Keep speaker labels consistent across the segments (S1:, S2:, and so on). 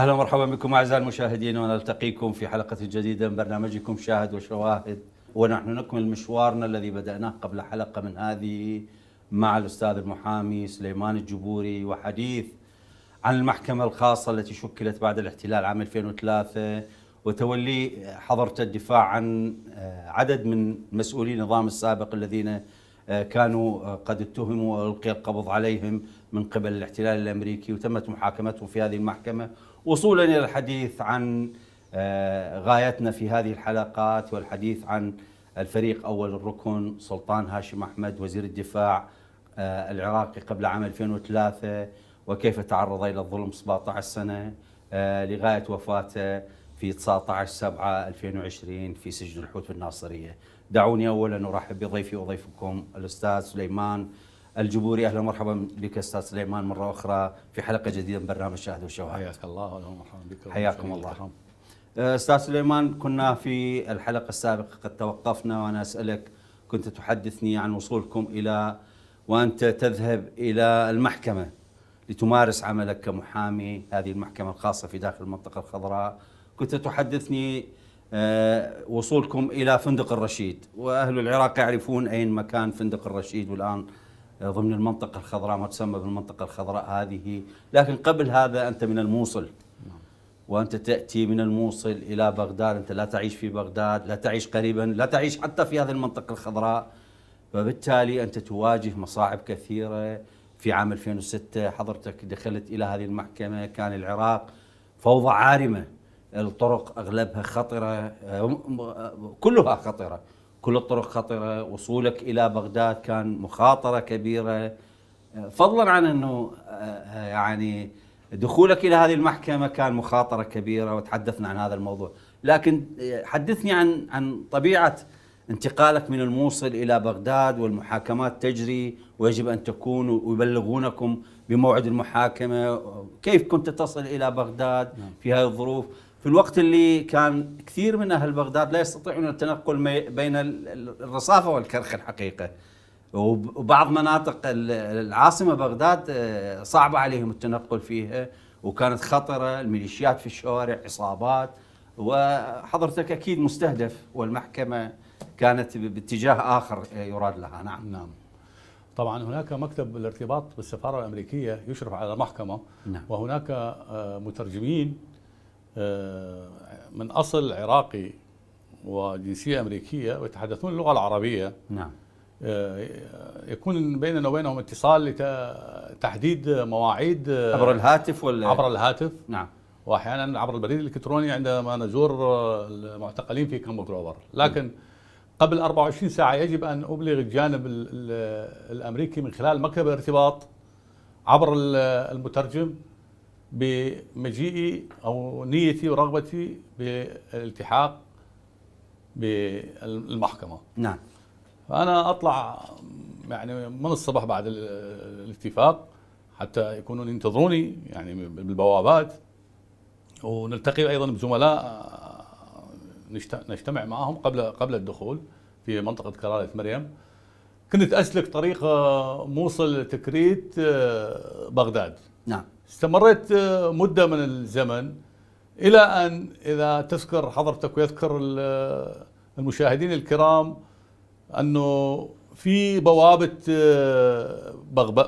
S1: اهلا ومرحبا بكم اعزائي المشاهدين ونلتقيكم في حلقه جديده من برنامجكم شاهد وشواهد ونحن نكمل مشوارنا الذي بداناه قبل حلقه من هذه مع الاستاذ المحامي سليمان الجبوري وحديث عن المحكمه الخاصه التي شكلت بعد الاحتلال عام 2003 وتولي حضرته الدفاع عن آه، عدد من مسؤولي النظام السابق الذين آه، كانوا آه، قد اتهموا والقي القبض عليهم من قبل الاحتلال الامريكي وتمت محاكمتهم في هذه المحكمه وصولا الى الحديث عن آه، غايتنا في هذه الحلقات والحديث عن الفريق اول الركن سلطان هاشم احمد وزير الدفاع آه، العراقي قبل عام 2003 وكيف تعرض الى الظلم 17 سنه آه، لغايه وفاته في 19 7 2020 في سجن الحوت الناصريه. دعوني اولا ارحب بضيفي وضيفكم الاستاذ سليمان الجبوري اهلا ومرحبا بك استاذ سليمان مره اخرى في حلقه جديده من برنامج شاهد والشواهد حياك الله اهلا ومرحبا بك حياكم الله أه، استاذ سليمان كنا في الحلقه السابقه قد توقفنا وانا اسالك كنت تحدثني عن وصولكم الى وانت تذهب الى المحكمه لتمارس عملك كمحامي هذه المحكمه الخاصه في داخل المنطقه الخضراء كنت تحدثني أه، وصولكم الى فندق الرشيد واهل العراق يعرفون اين مكان فندق الرشيد والان ضمن المنطقة الخضراء ما تسمى بالمنطقة الخضراء هذه لكن قبل هذا أنت من الموصل وأنت تأتي من الموصل إلى بغداد أنت لا تعيش في بغداد لا تعيش قريبا لا تعيش حتى في هذه المنطقة الخضراء فبالتالي أنت تواجه مصاعب كثيرة في عام 2006 حضرتك دخلت إلى هذه المحكمة كان العراق فوضى عارمة الطرق أغلبها خطرة كلها خطرة كل الطرق خطرة وصولك إلى بغداد كان مخاطرة كبيرة فضلا عن أنه آه، يعني دخولك إلى هذه المحكمة كان مخاطرة كبيرة وتحدثنا عن هذا الموضوع لكن آه، حدثني عن عن طبيعة انتقالك من الموصل إلى بغداد والمحاكمات تجري ويجب أن تكون ويبلغونكم بموعد المحاكمة كيف كنت تصل إلى بغداد نعم. في هذه الظروف في الوقت اللي كان كثير من أهل بغداد لا يستطيعون التنقل بين الرصافة والكرخ الحقيقة وبعض مناطق العاصمة بغداد آه، صعب عليهم التنقل فيها وكانت خطرة الميليشيات في الشوارع عصابات وحضرتك أكيد مستهدف والمحكمة كانت
S2: باتجاه آخر آه، يراد لها نعم نعم طبعا هناك مكتب الارتباط بالسفارة الأمريكية يشرف على المحكمة نعم. وهناك آه، مترجمين آه، من أصل عراقي وجنسية أمريكية ويتحدثون اللغة العربية نعم آه، يكون بيننا وبينهم اتصال لتحديد مواعيد آه، عبر الهاتف ولا عبر الهاتف نعم واحيانا عبر البريد الالكتروني عندما نزور المعتقلين في كامب جروفر لكن قبل 24 ساعه يجب ان ابلغ الجانب الامريكي من خلال مكتب الارتباط عبر المترجم بمجيئي أو نيتي ورغبتي بالالتحاق بالمحكمة نعم فأنا أطلع يعني من الصبح بعد الاتفاق حتى يكونون ينتظروني يعني بالبوابات ونلتقي أيضا بزملاء نجتمع معهم قبل قبل الدخول في منطقة كرالة مريم كنت أسلك طريق موصل تكريت بغداد نعم استمريت آه، مدة من الزمن إلى أن إذا تذكر حضرتك ويذكر آه، المشاهدين الكرام أنه في بوابة آه،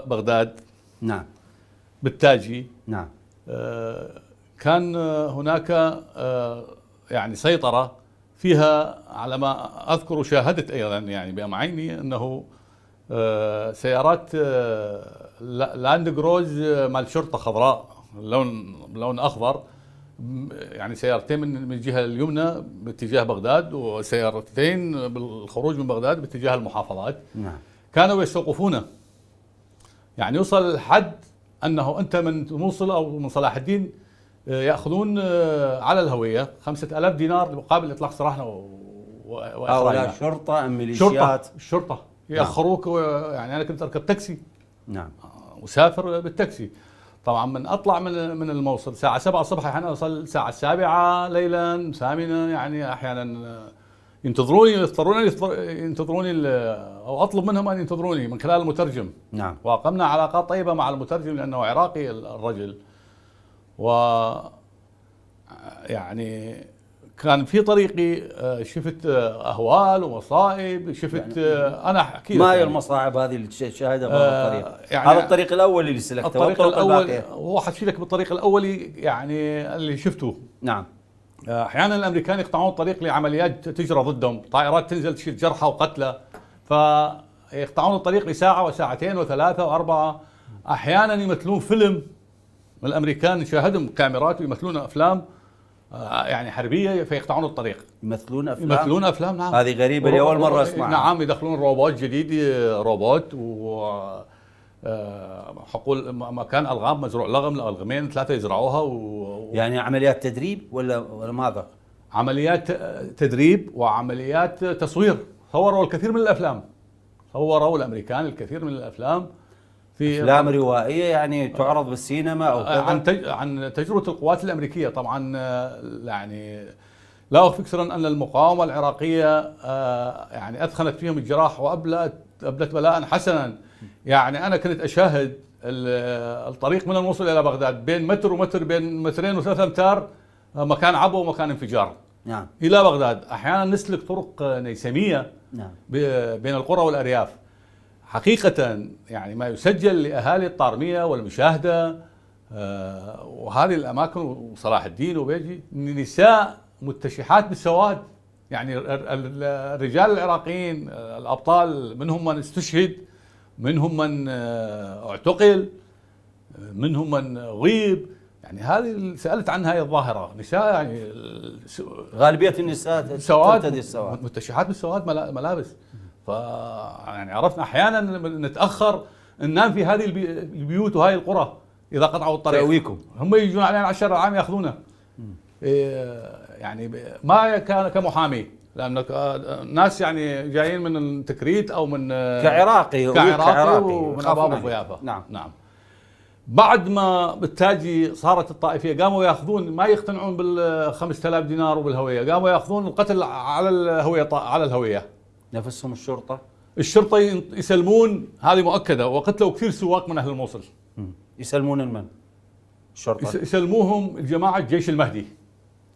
S2: بغداد نعم بالتاجي نعم كان هناك يعني سيطرة فيها على ما أذكر وشاهدت أيضا يعني بأم عيني أنه سيارات لاند جروز مال شرطه خضراء لون لون اخضر يعني سيارتين من الجهه اليمنى باتجاه بغداد وسيارتين بالخروج من بغداد باتجاه المحافظات نعم. كانوا يستوقفونه يعني يوصل الحد انه انت من موصل او من صلاح الدين آه، ياخذون آه، على الهويه 5000 دينار مقابل اطلاق سراحنا او هؤلاء شرطه ام ميليشيات شرطه شرطة. نعم. ياخروك يعني انا كنت اركب تاكسي نعم آه، وسافر بالتاكسي طبعا من اطلع من من الموصل الساعه 7 الصبح احيانا اوصل الساعه السابعه ليلا ثامنه يعني احيانا آه، ينتظروني يضطرون ينتظروني او اطلب منهم ان ينتظروني من خلال المترجم نعم واقمنا علاقات طيبه مع المترجم لانه عراقي الرجل و يعني كان في طريقي آه، شفت آه، اهوال ومصائب شفت يعني آه، انا احكي ما هي يعني المصاعب هذه اللي تشاهدها بهذا الطريق؟ يعني هذا الطريق الاولي اللي سلكته الطريق الاول هو حكي لك بالطريق الاولي يعني اللي شفته نعم احيانا الامريكان يقطعون الطريق لعمليات تجرى ضدهم، طائرات تنزل تشيل جرحى وقتلى فيقطعون الطريق لساعه وساعتين وثلاثه واربعه احيانا يمثلون فيلم الامريكان نشاهدهم كاميرات ويمثلون افلام آه، يعني حربيه فيقطعون الطريق يمثلون افلام يمثلون افلام نعم هذه غريبه لي اول مره اسمعها نعم يدخلون روبوت جديد روبوت و آه، حقول مكان الغام مزروع لغم لغمين ثلاثه يزرعوها و... يعني عمليات تدريب ولا ولا ماذا؟ عمليات تدريب وعمليات تصوير صوروا الكثير من الافلام صوروا الامريكان الكثير من الافلام في افلام روائيه يعني تعرض بالسينما او كذا عن عن تجربه القوات الامريكيه طبعا آه، يعني لا اخفيك سرا ان المقاومه العراقيه آه، يعني اثخنت فيهم الجراح وابلت ابلت بلاء حسنا يعني انا كنت اشاهد الطريق من الموصل الى بغداد بين متر ومتر بين مترين وثلاثة امتار آه، مكان عبو ومكان انفجار نعم الى بغداد احيانا نسلك طرق نيسميه نعم بين القرى والارياف حقيقة يعني ما يسجل لأهالي الطارمية والمشاهدة آه، وهذه الأماكن وصلاح الدين وبيجي نساء متشحات بالسواد يعني الرجال العراقيين آه، الأبطال منهم من استشهد منهم من آه، اعتقل منهم من غيب يعني هذه سالت عنها هي الظاهره نساء يعني غالبيه النساء سواد ترتدي السواد متشحات بالسواد ملابس ف يعني عرفنا احيانا نتاخر ننام في هذه البيوت وهذه القرى اذا قطعوا الطريق تأويكم هم يجون علينا على الشارع العام ياخذونا إيه، يعني ما كان كمحامي لان ناس يعني جايين من التكريت او من كعراقي كعراقي, كعراقي ومن ابواب الضيافه نعم نعم بعد ما بالتاجي صارت الطائفيه قاموا ياخذون ما يقتنعون بال 5000 دينار وبالهويه قاموا ياخذون القتل على الهويه على الهويه نفسهم الشرطه الشرطه يسلمون هذه مؤكده وقتلوا كثير سواق من اهل الموصل يسلمون المن الشرطه يسلموهم الجماعه الجيش المهدي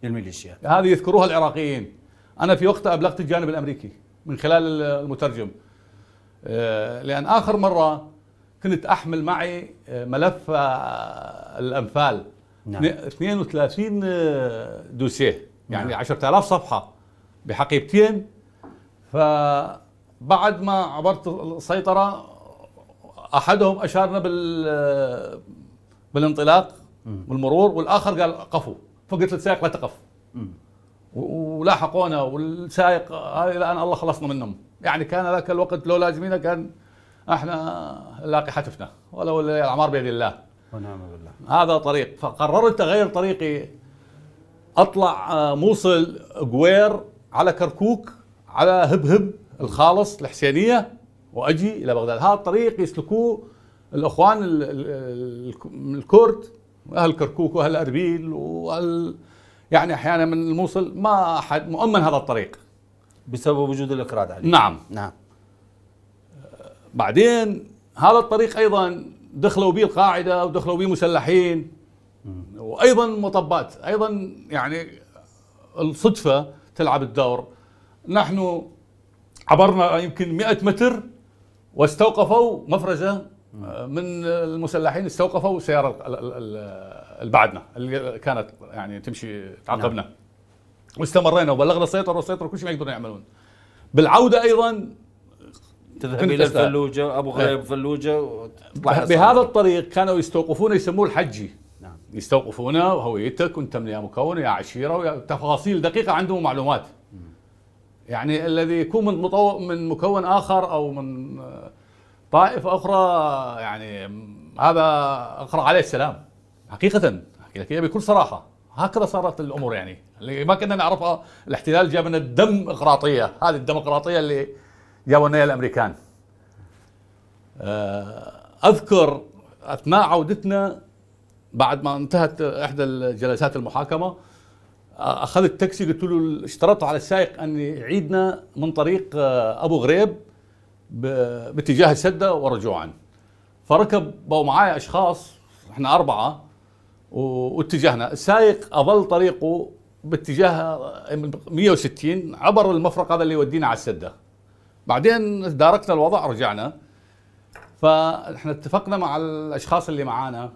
S2: الميليشيا هذه يذكروها العراقيين انا في وقتها ابلغت الجانب الامريكي من خلال المترجم آه، لان اخر مره كنت احمل معي آه، ملف آه، الانفال نعم. 32 دوسيه يعني 10000 نعم. صفحه بحقيبتين فبعد ما عبرت السيطره احدهم اشارنا بال بالانطلاق والمرور والاخر قال قفوا فقلت للسائق لا تقف ولاحقونا والسائق هذه الان الله خلصنا منهم يعني كان ذاك الوقت لو لازمينا كان احنا لاقي حتفنا ولو الاعمار بيد الله ونعم بالله هذا طريق فقررت اغير طريقي اطلع آه، موصل قوير على كركوك على هبهب الخالص الحسينيه واجي الى بغداد هذا الطريق يسلكوه الاخوان الكرد واهل كركوك واهل اربيل واهل يعني احيانا من الموصل ما احد مؤمن هذا الطريق بسبب وجود الاكراد عليه نعم نعم بعدين هذا الطريق ايضا دخلوا به القاعده ودخلوا به مسلحين وايضا مطبات ايضا يعني الصدفه تلعب الدور نحن عبرنا يمكن 100 متر واستوقفوا مفرزة آه، من المسلحين استوقفوا السيارة اللي بعدنا اللي كانت يعني تمشي تعقبنا نعم. واستمرينا وبلغنا السيطرة والسيطرة كل شيء ما يقدرون يعملون بالعودة أيضا تذهب الى الفلوجه ابو غريب إيه. فلوجه بهذا الطريق كانوا يستوقفون يسموه الحجي نعم يستوقفونه هويتك وانت من يا مكون يا عشيره تفاصيل دقيقه عندهم معلومات يعني الذي يكون من مطو... من مكون اخر او من طائفه اخرى يعني هذا اقرا عليه السلام حقيقه احكي لك بكل صراحه هكذا صارت الامور يعني اللي ما كنا نعرفها آه، الاحتلال جاب لنا الديمقراطيه هذه الديمقراطيه اللي جابوا لنا الامريكان آه، اذكر اثناء عودتنا بعد ما انتهت احدى الجلسات المحاكمه اخذت تاكسي قلت له اشترطت على السائق ان يعيدنا من طريق آه، ابو غريب باتجاه السده ورجوعا فركب بقوا معي اشخاص احنا اربعه واتجهنا السائق اظل طريقه باتجاه 160 آه، عبر المفرق هذا اللي يودينا على السده بعدين داركنا الوضع رجعنا فاحنا اتفقنا مع الاشخاص اللي معانا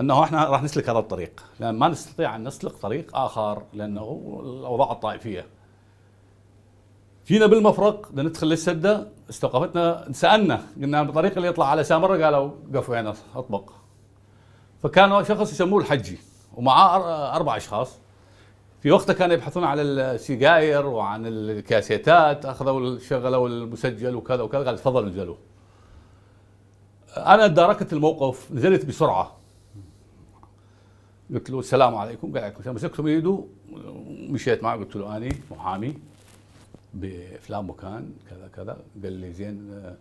S2: انه احنا راح نسلك هذا الطريق لان ما نستطيع ان نسلك طريق اخر لانه الاوضاع الطائفيه جينا بالمفرق بدنا ندخل للسده استوقفتنا سالنا قلنا الطريق اللي يطلع على سامره قالوا قفوا هنا اطبق فكان شخص يسموه الحجي ومعاه اربع اشخاص في وقته كانوا يبحثون على السجاير وعن الكاسيتات اخذوا شغلوا المسجل وكذا وكذا قال تفضلوا انزلوا انا داركت الموقف نزلت بسرعه قلت له السلام عليكم قال عليكم السلام مسكته بايده ومشيت معه قلت له اني محامي بفلان مكان كذا كذا قال لي زين آه،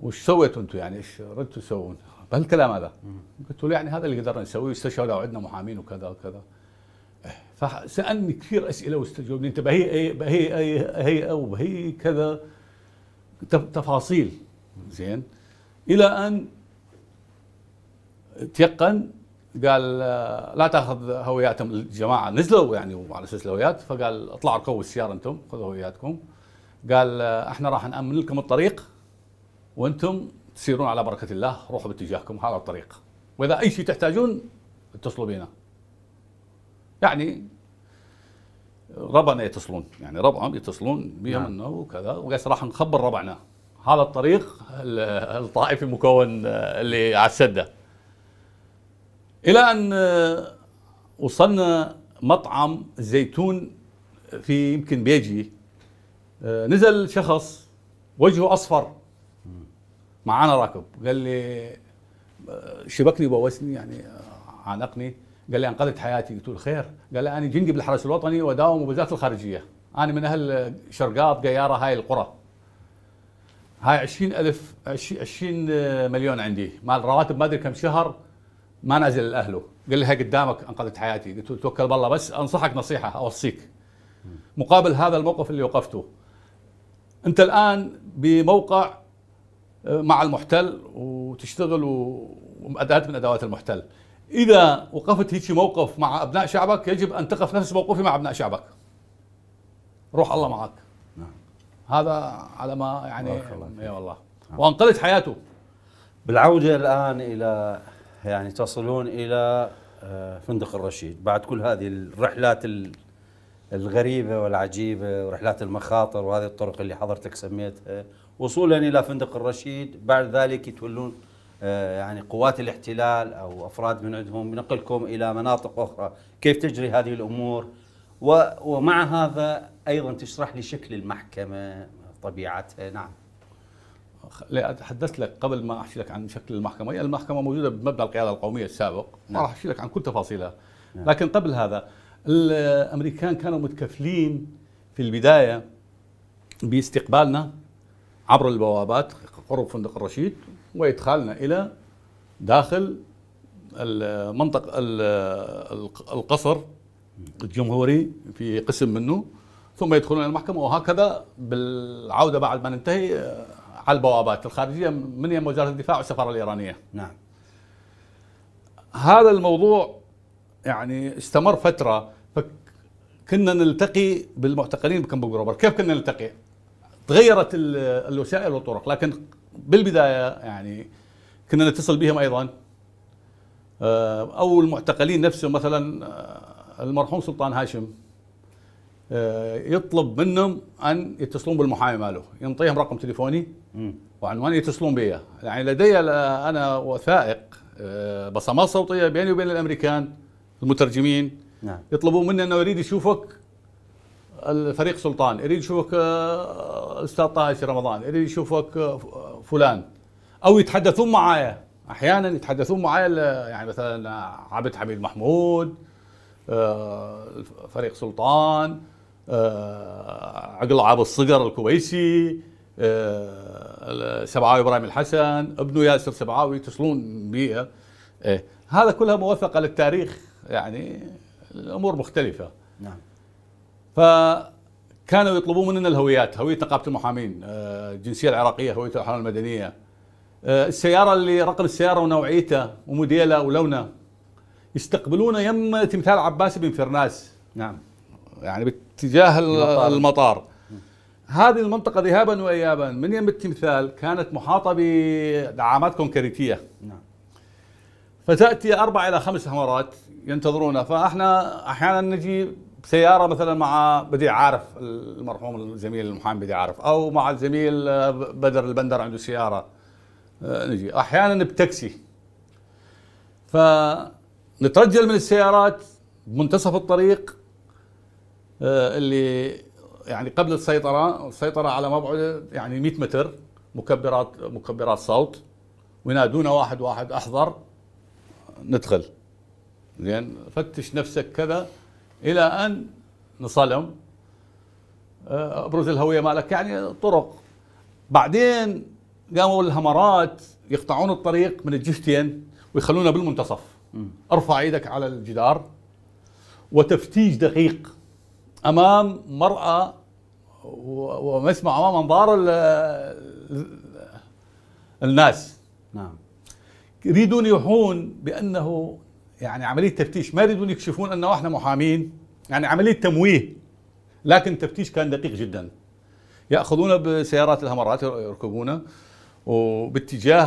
S2: وش سويتوا انتم يعني ايش ردتوا تسوون؟ بهالكلام هذا قلت له يعني هذا اللي قدرنا نسويه استشهدوا عندنا محامين وكذا وكذا إيه، فسالني كثير اسئله واستجوبني انت بهي إيه، بهي إيه، هي او بهي كذا تفاصيل زين الى ان تيقن قال آه، لا تاخذ هوياتهم الجماعه نزلوا يعني على اساس الهويات فقال اطلعوا ركبوا السياره انتم خذوا هوياتكم قال آه، احنا راح نامن لكم الطريق وانتم تسيرون على بركه الله روحوا باتجاهكم هذا الطريق واذا اي شيء تحتاجون اتصلوا بنا يعني ربعنا يتصلون يعني ربعهم يتصلون بهم نعم. انه وكذا وقال راح نخبر ربعنا هذا الطريق الطائفي مكون آه، اللي على السده إلى أن آه، وصلنا مطعم الزيتون في يمكن بيجي آه، نزل شخص وجهه أصفر معانا راكب قال لي آه، شبكني وبوسني يعني عانقني قال لي انقذت حياتي قلت له خير قال لي انا جندي بالحرس الوطني وداوم بوزاره الخارجيه انا من اهل شرقاط قياره هاي القرى هاي ألف 20 مليون عندي مال رواتب ما ادري كم شهر ما نازل لاهله قال لي قدامك انقذت حياتي قلت له توكل بالله بس انصحك نصيحه اوصيك مقابل هذا الموقف اللي وقفته انت الان بموقع آه، مع المحتل وتشتغل واداه من ادوات المحتل اذا وقفت هيك موقف مع ابناء شعبك يجب ان تقف نفس موقفي مع ابناء شعبك روح الله معك نعم. هذا على ما يعني
S1: اي والله وانقذت حياته بالعوده الان الى يعني تصلون الى آه، فندق الرشيد بعد كل هذه الرحلات الغريبه والعجيبه ورحلات المخاطر وهذه الطرق اللي حضرتك سميتها وصولا الى فندق الرشيد بعد ذلك يتولون آه، يعني قوات الاحتلال او افراد من عندهم نقلكم الى مناطق اخرى، كيف تجري هذه الامور؟ ومع هذا ايضا تشرح لي شكل المحكمه طبيعتها، نعم.
S2: لا تحدثت لك قبل ما احكي لك عن شكل المحكمه، هي المحكمه موجوده بمبدا القياده القوميه السابق، ما نعم. راح احكي لك عن كل تفاصيلها، نعم. لكن قبل هذا الامريكان كانوا متكفلين في البدايه باستقبالنا عبر البوابات قرب فندق الرشيد وادخالنا الى داخل المنطق القصر الجمهوري في قسم منه ثم يدخلون المحكمه وهكذا بالعوده بعد ما ننتهي على البوابات الخارجيه من يم وزاره الدفاع والسفاره الايرانيه نعم هذا الموضوع يعني استمر فتره كنا نلتقي بالمعتقلين بكمب جروبر كيف كنا نلتقي تغيرت الوسائل والطرق لكن بالبدايه يعني كنا نتصل بهم ايضا آه، او المعتقلين نفسهم مثلا آه، المرحوم سلطان هاشم آه، يطلب منهم ان يتصلون بالمحامي ماله ينطيهم رقم تليفوني وعنوان يتصلون بيه يعني لدي انا وثائق آه، بصمات صوتيه بيني وبين الامريكان المترجمين نعم. يطلبون مني انه يريد يشوفك الفريق سلطان يريد يشوفك الاستاذ آه، طه رمضان يريد يشوفك فلان او يتحدثون معايا احيانا يتحدثون معايا يعني مثلا عبد حميد محمود فريق سلطان آه، عقل عاب الصقر الكويسي آه، سبعاوي ابراهيم الحسن ابنه ياسر سبعاوي يتصلون بي إيه. هذا كلها موثقه للتاريخ يعني الامور مختلفه نعم فكانوا يطلبون مننا الهويات هويه نقابه المحامين آه، الجنسيه العراقيه هويه الاحوال المدنيه السياره اللي رقم السياره ونوعيته وموديلها ولونه يستقبلونه يم تمثال عباس بن فرناس نعم يعني باتجاه المطار, المطار. هذه المنطقة ذهابا وإيابا من يم التمثال كانت محاطة بدعامات كونكريتية نعم. فتأتي أربع إلى خمس همرات ينتظرونا فإحنا أحيانا نجي بسيارة مثلا مع بديع عارف المرحوم الزميل المحامي بديع عارف أو مع الزميل بدر البندر عنده سيارة آه، نجي أحيانا بتاكسي فنترجل من السيارات بمنتصف الطريق آه، اللي يعني قبل السيطره السيطره على مبعد يعني 100 متر مكبرات مكبرات صوت وينادونا واحد واحد احضر ندخل زين فتش نفسك كذا الى ان نصلم آه، ابرز الهويه مالك يعني طرق بعدين قاموا الهمرات يقطعون الطريق من الجهتين ويخلونا بالمنتصف ارفع ايدك على الجدار وتفتيش دقيق امام مراه ومثل امام انظار الناس نعم يريدون يوحون بانه يعني عمليه تفتيش ما يريدون يكشفون انه احنا محامين يعني عمليه تمويه لكن التفتيش كان دقيق جدا ياخذونه بسيارات الهمرات يركبونه وباتجاه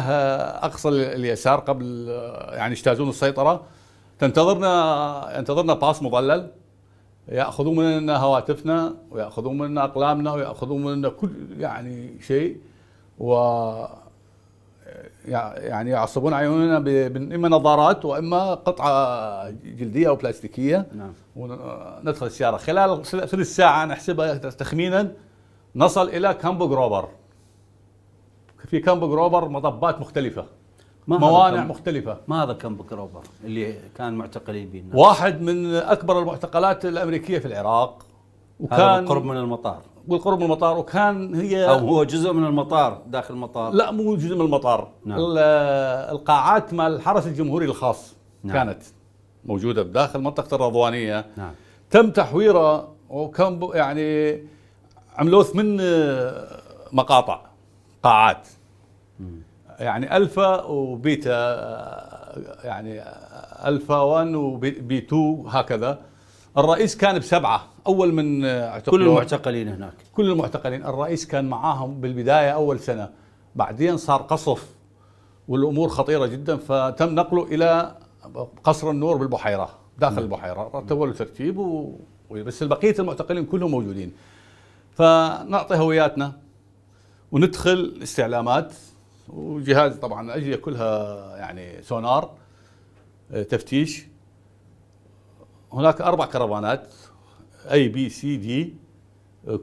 S2: اقصى اليسار قبل يعني يجتازون السيطره تنتظرنا ينتظرنا باص مظلل ياخذون مننا هواتفنا وياخذون مننا اقلامنا وياخذون مننا كل يعني شيء و يعني يعصبون عيوننا اما نظارات واما قطعه جلديه او بلاستيكيه نعم وندخل السياره خلال ثلث ساعه نحسبها تخمينا نصل الى كامبو جروبر في كامبو جروبر مطبات مختلفه ما موانع مختلفة ما هذا كان بكروفر اللي كان معتقلين به الناس واحد من أكبر المعتقلات الأمريكية في العراق
S1: وكان قرب من
S2: المطار والقرب من المطار وكان هي أو هو جزء من المطار داخل المطار لا مو جزء من المطار نعم. القاعات مال الحرس الجمهوري الخاص نعم. كانت موجودة بداخل منطقة الرضوانية نعم. تم تحويره وكان يعني عملوه ثمان مقاطع قاعات مم. يعني الفا وبيتا يعني الفا 1 وبي 2 هكذا الرئيس كان بسبعه اول من اعتقلوا كل المعتقلين هناك كل المعتقلين الرئيس كان معاهم بالبدايه اول سنه بعدين صار قصف والامور خطيره جدا فتم نقله الى قصر النور بالبحيره داخل نعم. البحيره رتبوا له ترتيب و... بس بقيه المعتقلين كلهم موجودين فنعطي هوياتنا وندخل استعلامات وجهاز طبعا الاجهزه كلها يعني سونار آه، تفتيش هناك اربع كرفانات اي بي سي دي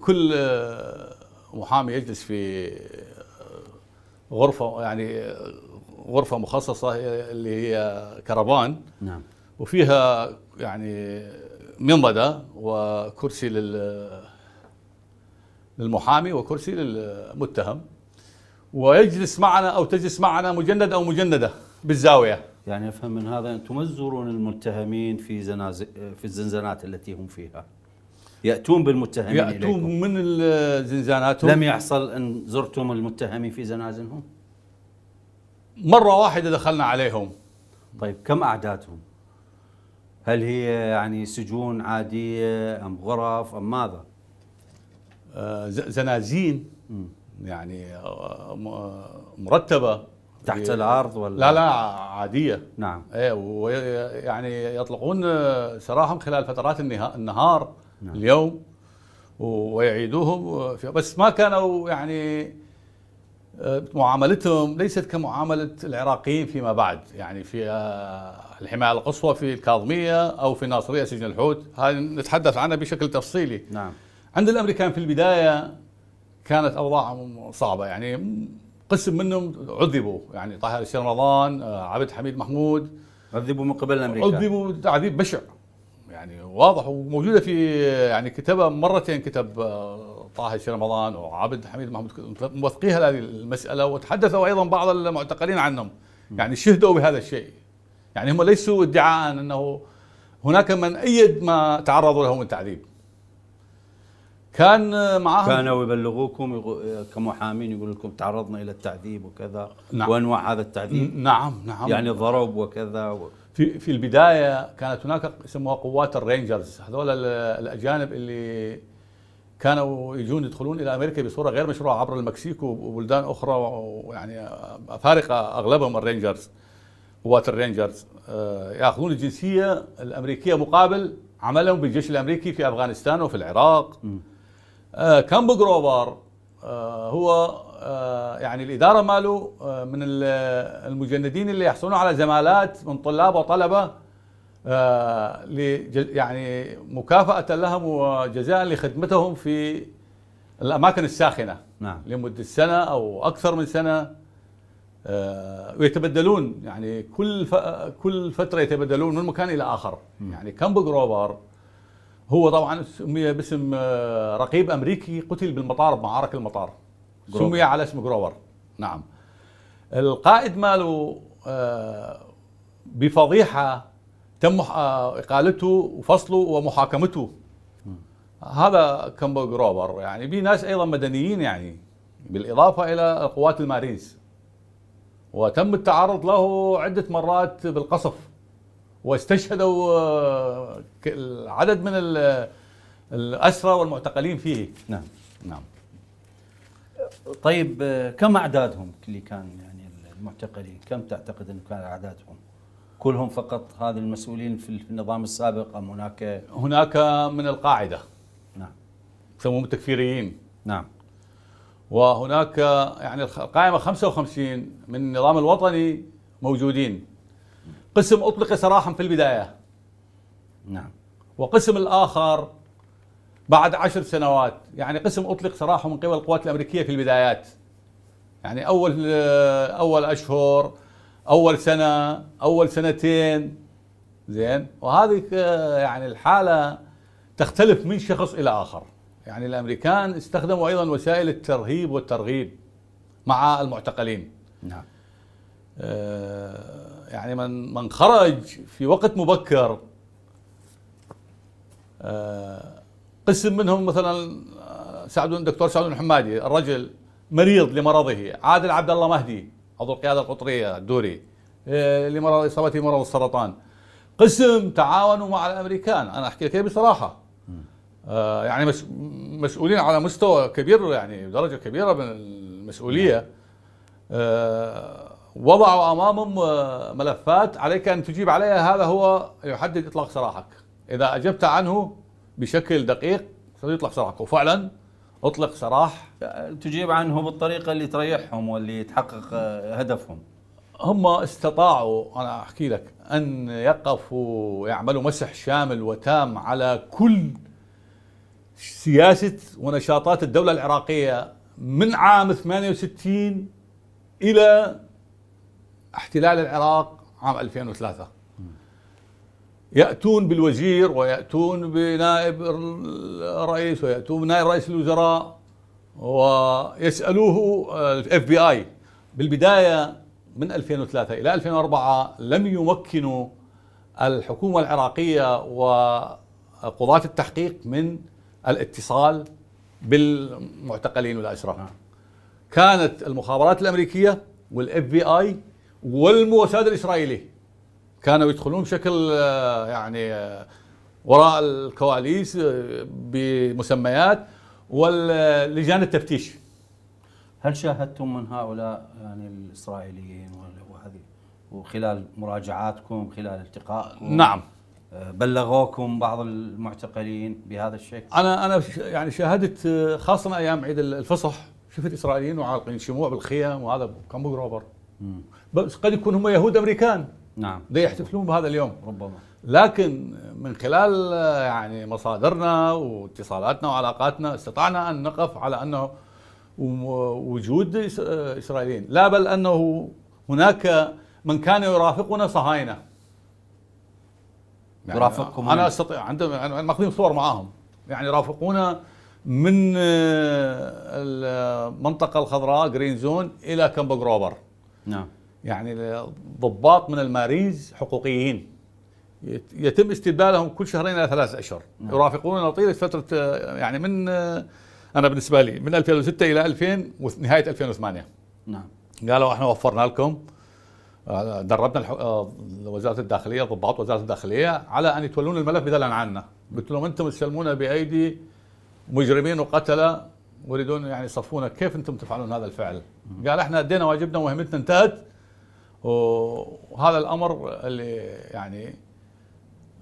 S2: كل آه، محامي يجلس في آه، غرفه يعني غرفه مخصصه اللي هي كرفان نعم وفيها يعني منضده وكرسي لل للمحامي وكرسي للمتهم ويجلس معنا أو تجلس معنا مجند أو مجندة بالزاوية
S1: يعني أفهم من هذا أنتم تزورون المتهمين في زنازل في الزنزانات التي هم فيها يأتون بالمتهمين يأتون
S2: إليكم. من الزنزانات لم
S1: يحصل أن زرتم المتهمين في زنازنهم مرة واحدة دخلنا عليهم طيب كم أعدادهم هل هي يعني سجون عادية
S2: أم غرف أم ماذا آه زنازين م. يعني مرتبه تحت الارض ولا لا لا عاديه نعم ايه ويعني يطلقون سراحهم خلال فترات النهار نعم. اليوم ويعيدوهم بس ما كانوا يعني آه، معاملتهم ليست كمعامله العراقيين فيما بعد يعني في آه، الحمايه القصوى في الكاظميه او في الناصريه سجن الحوت هذه نتحدث عنها بشكل تفصيلي نعم عند الامريكان في البدايه كانت اوضاعهم صعبه يعني قسم منهم عذبوا يعني طاهر الشيخ رمضان آه، عبد الحميد محمود عذبوا من قبل امريكا عذبوا تعذيب بشع يعني واضح وموجوده في يعني كتبها مرتين كتب طه آه، الشيخ رمضان وعبد الحميد محمود موثقيها هذه المساله وتحدثوا ايضا بعض المعتقلين عنهم يعني شهدوا بهذا الشيء يعني هم ليسوا ادعاء انه هناك من ايد ما تعرضوا له من تعذيب كان معاهم كانوا يبلغوكم كمحامين يقول لكم تعرضنا الى التعذيب وكذا نعم وانواع هذا التعذيب نعم نعم يعني ضرب وكذا و... في في البدايه كانت هناك يسموها قوات الرينجرز هذول الاجانب اللي كانوا يجون يدخلون الى امريكا بصوره غير مشروعه عبر المكسيك وبلدان اخرى ويعني افارقه اغلبهم الرينجرز قوات الرينجرز آه، ياخذون الجنسيه الامريكيه مقابل عملهم بالجيش الامريكي في افغانستان وفي العراق م. آه، كامب جروفر آه، هو آه، يعني الإدارة ماله من المجندين اللي يحصلون على زمالات من طلاب وطلبة يعني مكافأة لهم وجزاء لخدمتهم في الأماكن الساخنة نعم. لمدة سنة أو أكثر من سنة ويتبدلون يعني كل كل فترة يتبدلون من مكان إلى آخر م. يعني كامب جروفر هو طبعا سمي باسم آه، رقيب امريكي قتل بالمطار بمعارك المطار جروبر. سمي على اسم جروور نعم القائد ماله آه، بفضيحه تم آه، اقالته وفصله ومحاكمته هذا كامبو جروبر يعني في ناس ايضا مدنيين يعني بالاضافه الى قوات المارينز وتم التعرض له عده مرات بالقصف واستشهدوا آه، العدد من الأسرى والمعتقلين فيه نعم نعم
S1: طيب آه، كم أعدادهم اللي كان يعني المعتقلين كم تعتقد أنه كان أعدادهم كلهم فقط هذه المسؤولين في النظام السابق أم هناك
S2: هناك من القاعدة نعم يسموهم التكفيريين نعم وهناك يعني القائمة 55 من النظام الوطني موجودين قسم أطلق سراحا في البداية نعم وقسم الآخر بعد عشر سنوات يعني قسم أطلق سراحه من قبل القوات الأمريكية في البدايات يعني أول أول أشهر أول سنة أول سنتين زين وهذه يعني الحالة تختلف من شخص إلى آخر يعني الأمريكان استخدموا أيضا وسائل الترهيب والترغيب مع المعتقلين نعم آه، يعني من من خرج في وقت مبكر آه، قسم منهم مثلا آه، سعد الدكتور سعد الحمادي الرجل مريض لمرضه عادل عبد الله مهدي عضو القياده القطريه الدوري آه، لمرض اصابته مرض السرطان قسم تعاونوا مع الامريكان انا احكي لك بصراحه يعني مسؤولين على مستوى كبير يعني درجه كبيره من المسؤوليه وضعوا امامهم آه، ملفات عليك ان تجيب عليها هذا هو يحدد اطلاق سراحك اذا اجبت عنه بشكل دقيق سيطلق سراحك وفعلا اطلق سراح تجيب عنه بالطريقه اللي تريحهم واللي تحقق آه، هدفهم هم استطاعوا انا احكي لك ان يقفوا يعملوا مسح شامل وتام على كل سياسه ونشاطات الدوله العراقيه من عام 68 الى احتلال العراق عام 2003 يأتون بالوزير ويأتون بنائب الرئيس ويأتون بنائب رئيس الوزراء ويسألوه الاف بي اي بالبداية من 2003 إلى 2004 لم يمكنوا الحكومة العراقية وقضاة التحقيق من الاتصال بالمعتقلين والاسرى نعم. كانت المخابرات الأمريكية والاف بي اي والموساد الإسرائيلي كانوا يدخلون بشكل آه، يعني آه، وراء الكواليس آه، بمسميات واللجان التفتيش
S1: هل شاهدتم من هؤلاء يعني الإسرائيليين وهذه وخلال مراجعاتكم خلال التقاء نعم بلغوكم بعض المعتقلين بهذا الشكل؟
S2: انا انا يعني شاهدت خاصه ايام عيد الفصح شفت اسرائيليين وعالقين شموع بالخيام وهذا كان بروبر بس قد يكون هم يهود امريكان نعم دي يحتفلون بهذا اليوم ربما لكن من خلال يعني مصادرنا واتصالاتنا وعلاقاتنا استطعنا ان نقف على انه وجود اسرائيليين لا بل انه هناك من كان يرافقنا صهاينه يعني يرافقكم انا استطيع يعني ماخذين صور معاهم يعني يرافقونا من آه، المنطقه الخضراء جرين زون الى كامب جروبر نعم يعني ضباط من المارينز حقوقيين يتم استبدالهم كل شهرين الى ثلاث اشهر نعم. يرافقون طيله فتره يعني من انا بالنسبه لي من 2006 الى 2000 ونهايه 2008 نعم قالوا احنا وفرنا لكم آه، دربنا آه، وزاره الداخليه ضباط وزاره الداخليه على ان يتولون الملف بدلا عنا قلت لهم انتم تسلمون بايدي مجرمين وقتله يريدون يعني يصفونا كيف انتم تفعلون هذا الفعل؟ قال احنا ادينا واجبنا ومهمتنا انتهت وهذا الامر اللي يعني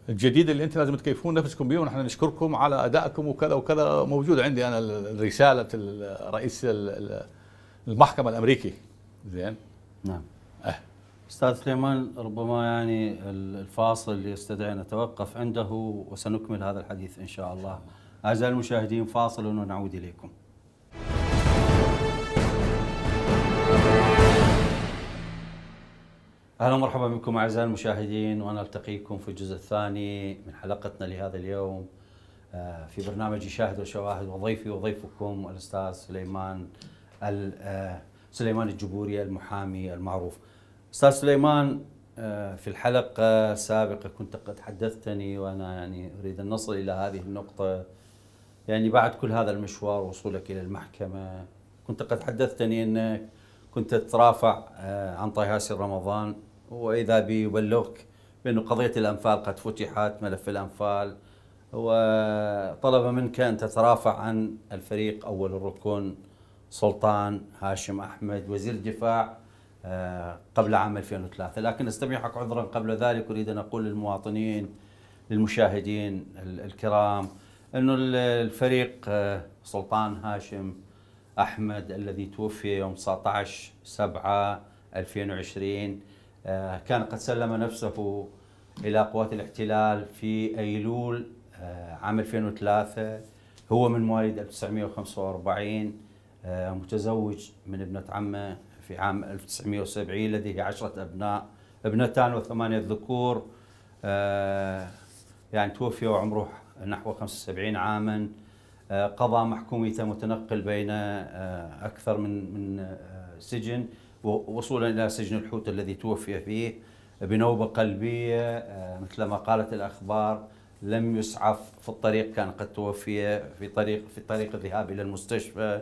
S2: الجديد اللي انت لازم تكيفون نفسكم به ونحن نشكركم على ادائكم وكذا وكذا موجود عندي انا رساله رئيس المحكمه الامريكي زين نعم أه. استاذ سليمان ربما
S1: يعني الفاصل يستدعي نتوقف عنده وسنكمل هذا الحديث ان شاء الله اعزائي المشاهدين فاصل ونعود اليكم اهلا ومرحبا بكم اعزائي المشاهدين ونلتقيكم في الجزء الثاني من حلقتنا لهذا اليوم آه، في برنامج يشاهد وشواهد وضيفي وضيفكم الاستاذ سليمان آه، سليمان الجبوري المحامي المعروف. استاذ سليمان آه، في الحلقه السابقه كنت قد حدثتني وانا يعني اريد ان نصل الى هذه النقطه يعني بعد كل هذا المشوار وصولك الى المحكمه كنت قد حدثتني انك كنت تترافع عن طه رمضان واذا بيبلغك بانه قضيه الانفال قد فتحت ملف الانفال وطلب منك ان تترافع عن الفريق اول الركن سلطان هاشم احمد وزير الدفاع آه، قبل عام 2003 لكن استبيحك عذرا قبل ذلك اريد ان اقول للمواطنين للمشاهدين الكرام انه الفريق آه، سلطان هاشم احمد الذي توفي يوم 19 7 2020 آه، كان قد سلم نفسه إلى قوات الاحتلال في أيلول آه، عام 2003 هو من مواليد 1945 آه، متزوج من ابنة عمه في عام 1970 لديه عشرة أبناء ابنتان وثمانية ذكور يعني توفي وعمره نحو 75 عاما قضى محكوميته متنقل بين أكثر من من سجن وصولا إلى سجن الحوت الذي توفي فيه بنوبة قلبية آه، مثل ما قالت الأخبار لم يسعف في الطريق كان قد توفي في طريق في طريق الذهاب إلى المستشفى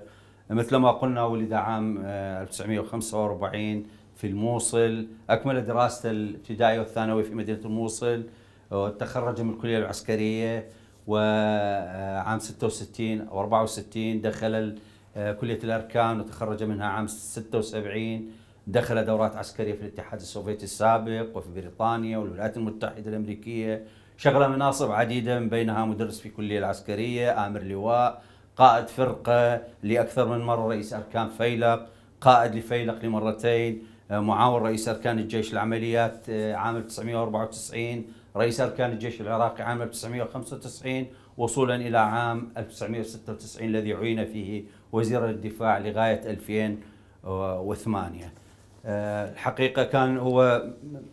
S1: مثل ما قلنا ولد عام 1945 آه، في الموصل أكمل دراسته الابتدائي والثانوي في مدينة الموصل وتخرج من الكلية العسكرية وعام آه، 66 أو 64 دخل آه، كليه الاركان وتخرج منها عام 76 دخل دورات عسكريه في الاتحاد السوفيتي السابق وفي بريطانيا والولايات المتحده الامريكيه شغل مناصب عديده من بينها مدرس في كليه العسكريه امر لواء قائد فرقه لاكثر من مره رئيس اركان فيلق قائد لفيلق لمرتين آه، معاون رئيس اركان الجيش العمليات آه، عام 1994 رئيس اركان الجيش العراقي عام 1995 وصولا إلى عام 1996 الذي عين فيه وزير الدفاع لغاية 2008 آه، الحقيقة كان هو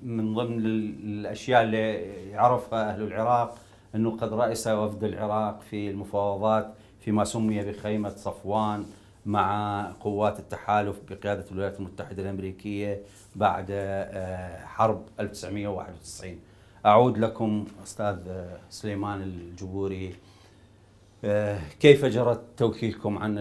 S1: من ضمن الأشياء اللي عرفها أهل العراق أنه قد رأس وفد العراق في المفاوضات فيما سمي بخيمة صفوان مع قوات التحالف بقيادة الولايات المتحدة الأمريكية بعد آه، حرب 1991 أعود لكم أستاذ سليمان الجبوري آه، كيف جرت توكيلكم عن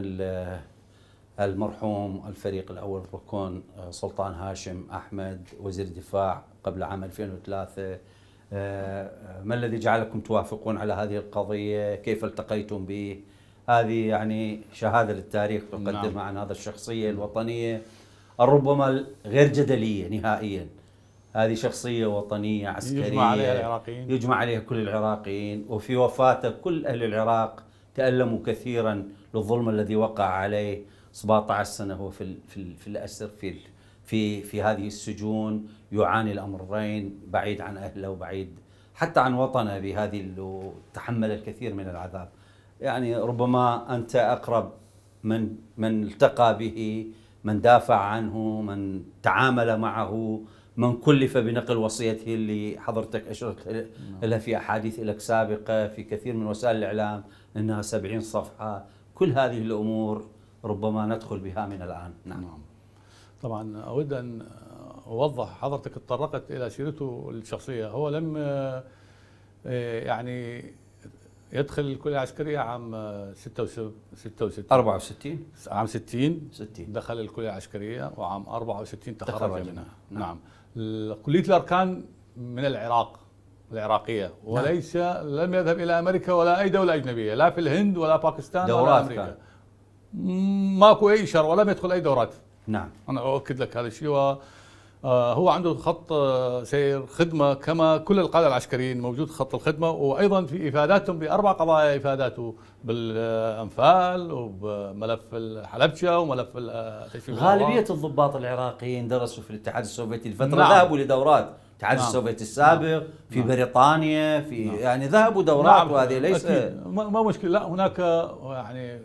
S1: المرحوم الفريق الأول الركون آه، سلطان هاشم أحمد وزير الدفاع قبل عام 2003 آه، ما الذي جعلكم توافقون على هذه القضية كيف التقيتم به هذه يعني شهادة للتاريخ تقدمها نعم. عن هذا الشخصية الوطنية ربما غير جدلية نهائياً هذه شخصية وطنية عسكرية يجمع عليها العراقيين يجمع عليها كل العراقيين وفي وفاته كل أهل العراق تألموا كثيرا للظلم الذي وقع عليه 17 سنة هو في في في الأسر في في في هذه السجون يعاني الأمرين بعيد عن أهله وبعيد حتى عن وطنه بهذه تحمل الكثير من العذاب يعني ربما أنت أقرب من من التقى به من دافع عنه من تعامل معه من كلف بنقل وصيته اللي حضرتك اشرت لها نعم. في احاديث لك سابقه في كثير من وسائل الاعلام انها 70 صفحه كل هذه الامور ربما ندخل بها من الان
S2: نعم, نعم. طبعا اود ان اوضح حضرتك تطرقت الى سيرته الشخصيه هو لم آه، يعني يدخل الكليه العسكريه عام 66 آه، 64 عام 60 60 دخل الكليه العسكريه وعام 64 تخرج, تخرج منها نعم, نعم. كليه الاركان من العراق العراقيه نعم. وليس لم يذهب الى امريكا ولا اي دوله اجنبيه لا في الهند ولا باكستان ولا امريكا كان. ماكو اي شر ولم يدخل اي دورات نعم انا اؤكد لك هذا الشيء آه، هو عنده خط آه، سير خدمة كما كل القادة العسكريين موجود خط الخدمة وأيضا في إفاداتهم بأربع قضايا إفاداته بالأنفال وبملف الحلبشة وملف آه،
S1: غالبية الضباط العراقيين درسوا في الاتحاد السوفيتي الفترة نعم. ذهبوا
S2: لدورات الاتحاد نعم.
S1: السوفيتي السابق نعم. في نعم. بريطانيا في نعم. يعني ذهبوا دورات نعم. وهذه ليس
S2: ما مشكلة لا هناك يعني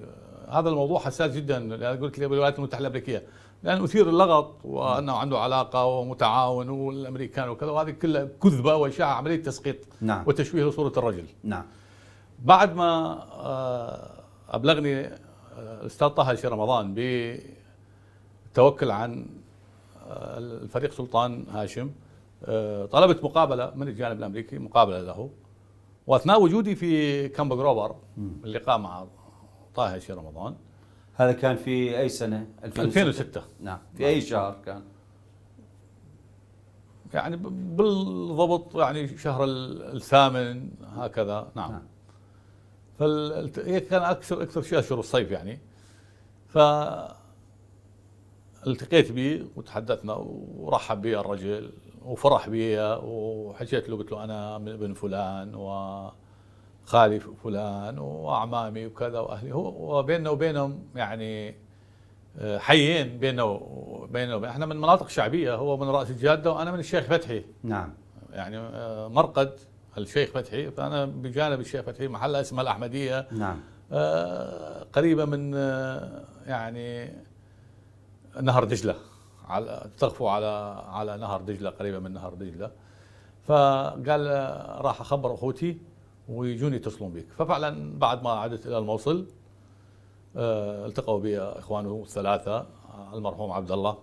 S2: هذا الموضوع حساس جدا قلت لي بالولايات المتحدة الأمريكية لأن أثير اللغط وأنه عنده علاقة ومتعاون والأمريكان وكذا وهذه كلها كذبة وإشاعة عملية تسقيط نعم. وتشويه لصورة الرجل نعم بعد ما آه، أبلغني الأستاذ آه، طه شي رمضان بالتوكل عن آه، الفريق سلطان هاشم طلبت مقابلة من الجانب الأمريكي مقابلة له وأثناء وجودي في كامب جروبر اللقاء مع طه شي رمضان
S1: هذا كان في اي سنه 2006, 2006.
S2: نعم في نعم. اي شهر كان يعني بالضبط يعني شهر الثامن هكذا نعم, نعم. فهي فال... كان اكثر اكثر شيء اشهر الصيف يعني ف التقيت به وتحدثنا ورحب بي الرجل وفرح بي وحكيت له قلت له انا ابن فلان و خالي فلان واعمامي وكذا واهلي هو وبيننا وبينهم يعني آه، حيين بيننا وبيننا وبين احنا من مناطق شعبيه هو من راس الجاده وانا من الشيخ فتحي نعم يعني آه، مرقد الشيخ فتحي فانا بجانب الشيخ فتحي محل اسمه الاحمديه نعم آه، قريبه من يعني نهر دجله على تغفو على على نهر دجله قريبه من نهر دجله فقال راح اخبر اخوتي ويجون يتصلون بك ففعلا بعد ما عدت الى الموصل آه، التقوا بي اخوانه الثلاثه المرحوم عبد الله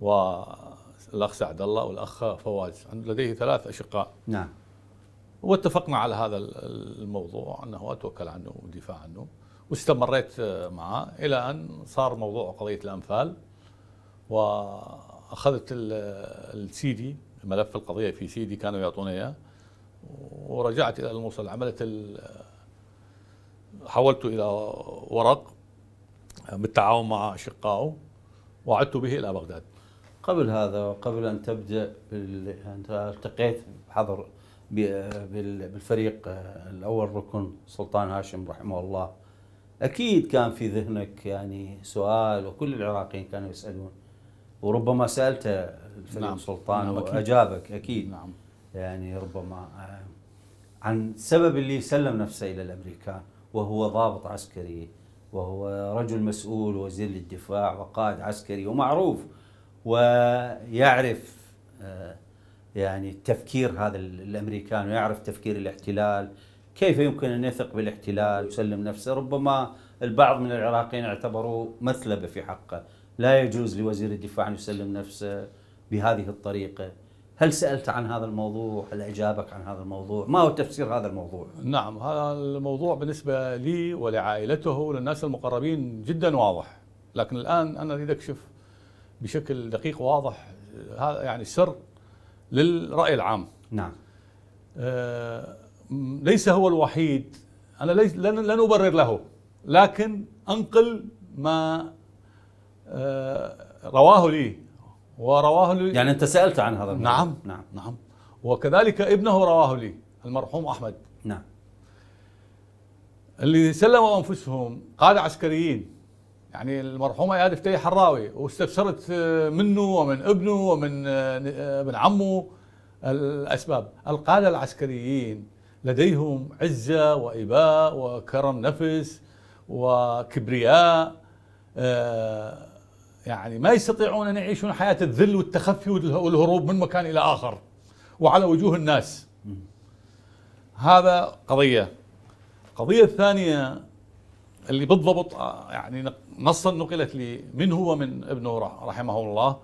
S2: والاخ سعد الله والاخ فواز لديه ثلاث اشقاء نعم واتفقنا على هذا الموضوع انه اتوكل عنه والدفاع عنه واستمريت آه، معه الى ان صار موضوع قضيه الانفال واخذت السيدي ملف القضيه في سيدي كانوا يعطونا اياه ورجعت إلى الموصل عملت حولته إلى ورق بالتعاون مع أشقائه وعدت به إلى بغداد قبل هذا وقبل أن تبدأ بال... أنت
S1: التقيت بحضر بالفريق آه، الأول ركن سلطان هاشم رحمه الله أكيد كان في ذهنك يعني سؤال وكل العراقيين كانوا يسألون وربما سألته الفريق نعم. سلطان نعم وأجابك أكيد. نعم. يعني ربما آه، عن سبب اللي سلم نفسه الى الامريكان وهو ضابط عسكري وهو رجل مسؤول وزير للدفاع وقائد عسكري ومعروف ويعرف آه، يعني تفكير هذا الامريكان ويعرف تفكير الاحتلال كيف يمكن ان يثق بالاحتلال ويسلم نفسه ربما البعض من العراقيين اعتبروه مثلبه في حقه لا يجوز لوزير الدفاع ان يسلم نفسه بهذه الطريقه هل سألت عن هذا الموضوع؟ هل أجابك عن هذا الموضوع؟ ما هو تفسير هذا الموضوع؟
S2: نعم هذا الموضوع بالنسبة لي ولعائلته وللناس المقربين جدا واضح لكن الآن أنا أريد أكشف بشكل دقيق واضح هذا يعني سر للرأي العام نعم آه ليس هو الوحيد أنا ليس لن, لن أبرر له لكن أنقل ما آه رواه لي ورواه لي يعني انت سالت عن هذا الموضوع. نعم نعم نعم وكذلك ابنه رواه لي المرحوم احمد نعم اللي سلموا انفسهم قاده عسكريين يعني المرحوم اياد فتي حراوي واستفسرت منه ومن ابنه ومن ابن آه، عمه الاسباب القاده العسكريين لديهم عزه واباء وكرم نفس وكبرياء آه، يعني ما يستطيعون أن يعيشون حياة الذل والتخفي والهروب من مكان إلى آخر وعلى وجوه الناس هذا قضية القضية الثانية اللي بالضبط آه، يعني نصا نقلت لي من هو من ابنه رحمه الله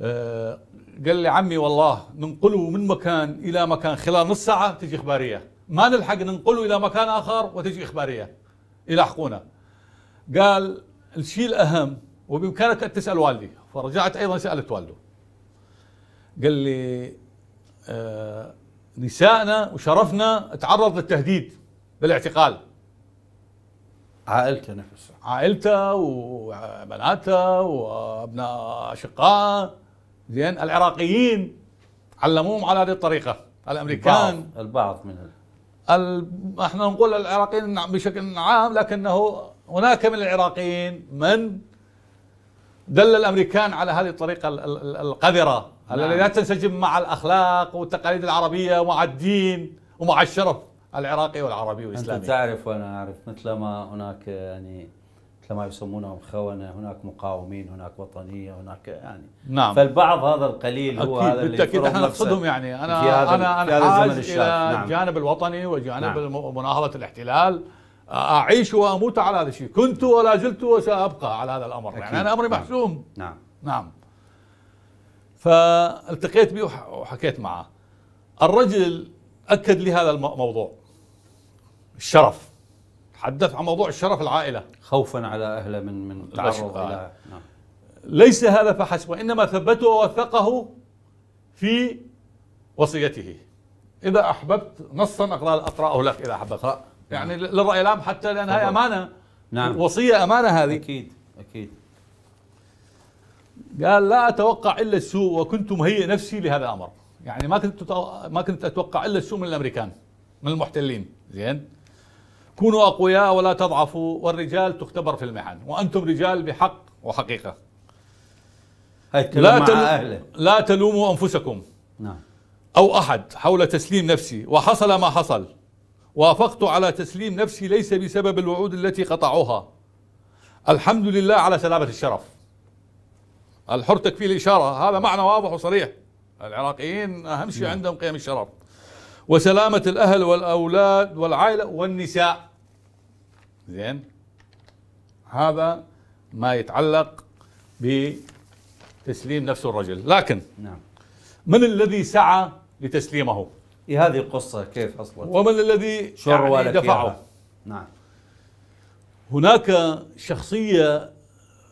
S2: آه، قال لي عمي والله ننقله من مكان إلى مكان خلال نص ساعة تجي إخبارية ما نلحق ننقله إلى مكان آخر وتجي إخبارية يلاحقونا قال الشيء الأهم وبامكانك ان تسال والدي فرجعت ايضا سالت والده قال لي آه نسائنا وشرفنا تعرض للتهديد بالاعتقال عائلته نفسها عائلته وبناته وابناء اشقائه زين العراقيين علموهم على هذه الطريقه الامريكان البعض,
S1: البعض منهم
S2: ال... احنا نقول العراقيين بشكل عام لكنه هناك من العراقيين من دل الامريكان على هذه الطريقه القذره نعم. التي لا تنسجم مع الاخلاق والتقاليد العربيه ومع الدين ومع الشرف العراقي والعربي والاسلامي انت
S1: تعرف وانا اعرف مثل ما هناك يعني مثل ما يسمونهم خونه هناك مقاومين هناك وطنيه هناك يعني نعم فالبعض هذا القليل هو هذا اللي بالتاكيد احنا نقصدهم يعني انا في هذا انا انا الزمن الى نعم. الجانب
S2: الوطني وجانب نعم. مناهضه الاحتلال اعيش واموت على هذا الشيء كنت ولا زلت وسابقى على هذا الامر يعني أكيد. يعني انا امري نعم. محسوم نعم نعم فالتقيت به وحكيت معه الرجل اكد لي هذا الموضوع الشرف تحدث عن موضوع الشرف العائله خوفا على اهله من من التعرض الى آه. نعم. ليس هذا فحسب وانما ثبته ووثقه في وصيته اذا احببت نصا اقراه لك اذا احببت يعني للراي العام حتى لان هاي امانه نعم وصيه امانه هذه اكيد اكيد قال لا اتوقع الا السوء وكنت مهيئ نفسي لهذا الامر يعني ما كنت ما كنت اتوقع الا السوء من الامريكان من المحتلين زين كونوا اقوياء ولا تضعفوا والرجال تختبر في المحن وانتم رجال بحق وحقيقه هاي لا مع أهله. لا تلوموا انفسكم نعم او احد حول تسليم نفسي وحصل ما حصل وافقت على تسليم نفسي ليس بسبب الوعود التي قطعوها الحمد لله على سلامة الشرف الحر تكفيه الإشارة هذا معنى واضح وصريح العراقيين أهم شيء نعم. عندهم قيم الشرف وسلامة الأهل والأولاد والعائلة والنساء زين هذا ما يتعلق بتسليم نفس الرجل لكن نعم. من الذي سعى لتسليمه إيه هذه القصة كيف أصلا ومن الذي يعني دفعه نعم هناك شخصية